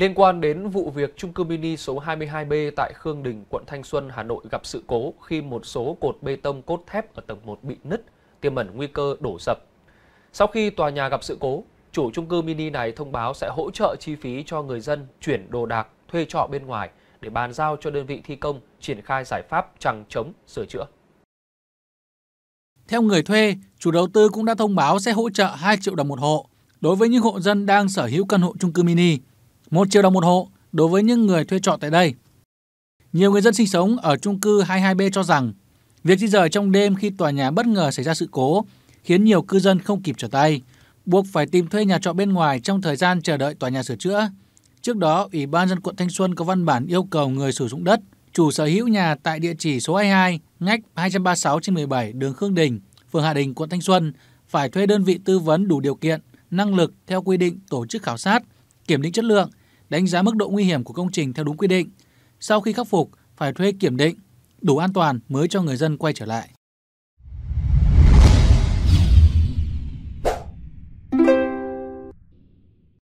Liên quan đến vụ việc trung cư mini số 22B tại Khương Đình, quận Thanh Xuân, Hà Nội gặp sự cố khi một số cột bê tông cốt thép ở tầng 1 bị nứt, tiềm ẩn nguy cơ đổ sập. Sau khi tòa nhà gặp sự cố, chủ trung cư mini này thông báo sẽ hỗ trợ chi phí cho người dân chuyển đồ đạc, thuê trọ bên ngoài để bàn giao cho đơn vị thi công triển khai giải pháp chẳng chống sửa chữa. Theo người thuê, chủ đầu tư cũng đã thông báo sẽ hỗ trợ 2 triệu đồng một hộ đối với những hộ dân đang sở hữu căn hộ trung cư mini 1 triệu đồng một hộ đối với những người thuê trọ tại đây. Nhiều người dân sinh sống ở chung cư 22B cho rằng việc di rời trong đêm khi tòa nhà bất ngờ xảy ra sự cố khiến nhiều cư dân không kịp trở tay, buộc phải tìm thuê nhà trọ bên ngoài trong thời gian chờ đợi tòa nhà sửa chữa. Trước đó, Ủy ban dân quận Thanh Xuân có văn bản yêu cầu người sử dụng đất, chủ sở hữu nhà tại địa chỉ số 22, ngách 236 trên 17 đường Khương Đình, phường Hạ Đình, quận Thanh Xuân phải thuê đơn vị tư vấn đủ điều kiện, năng lực theo quy định tổ chức khảo sát, kiểm định chất lượng đánh giá mức độ nguy hiểm của công trình theo đúng quy định. Sau khi khắc phục, phải thuê kiểm định, đủ an toàn mới cho người dân quay trở lại.